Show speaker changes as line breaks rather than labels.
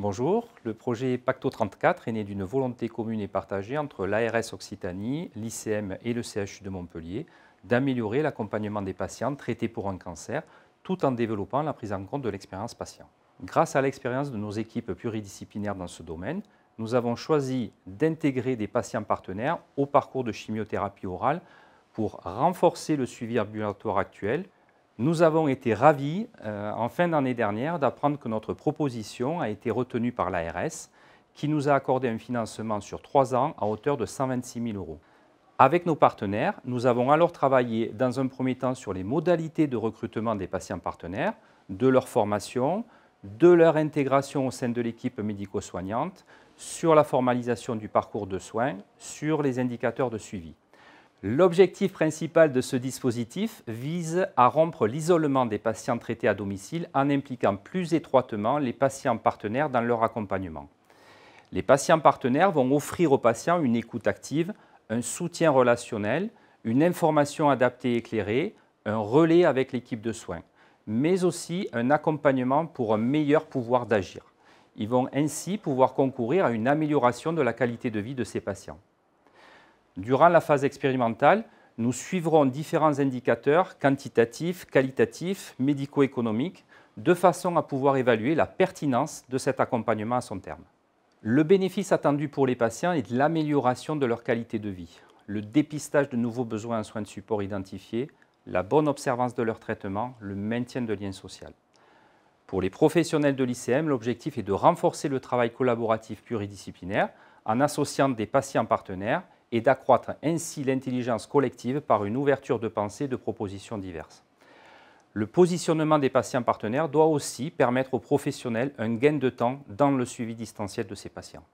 Bonjour. Le projet Pacto 34 est né d'une volonté commune et partagée entre l'ARS Occitanie, l'ICM et le CHU de Montpellier d'améliorer l'accompagnement des patients traités pour un cancer tout en développant la prise en compte de l'expérience patient. Grâce à l'expérience de nos équipes pluridisciplinaires dans ce domaine, nous avons choisi d'intégrer des patients partenaires au parcours de chimiothérapie orale pour renforcer le suivi ambulatoire actuel, nous avons été ravis, euh, en fin d'année dernière, d'apprendre que notre proposition a été retenue par l'ARS, qui nous a accordé un financement sur trois ans à hauteur de 126 000 euros. Avec nos partenaires, nous avons alors travaillé dans un premier temps sur les modalités de recrutement des patients partenaires, de leur formation, de leur intégration au sein de l'équipe médico-soignante, sur la formalisation du parcours de soins, sur les indicateurs de suivi. L'objectif principal de ce dispositif vise à rompre l'isolement des patients traités à domicile en impliquant plus étroitement les patients partenaires dans leur accompagnement. Les patients partenaires vont offrir aux patients une écoute active, un soutien relationnel, une information adaptée et éclairée, un relais avec l'équipe de soins, mais aussi un accompagnement pour un meilleur pouvoir d'agir. Ils vont ainsi pouvoir concourir à une amélioration de la qualité de vie de ces patients. Durant la phase expérimentale, nous suivrons différents indicateurs quantitatifs, qualitatifs, médico-économiques, de façon à pouvoir évaluer la pertinence de cet accompagnement à son terme. Le bénéfice attendu pour les patients est l'amélioration de leur qualité de vie, le dépistage de nouveaux besoins en soins de support identifiés, la bonne observance de leur traitement, le maintien de liens sociaux. Pour les professionnels de l'ICM, l'objectif est de renforcer le travail collaboratif pluridisciplinaire en associant des patients partenaires et d'accroître ainsi l'intelligence collective par une ouverture de pensée de propositions diverses. Le positionnement des patients partenaires doit aussi permettre aux professionnels un gain de temps dans le suivi distanciel de ces patients.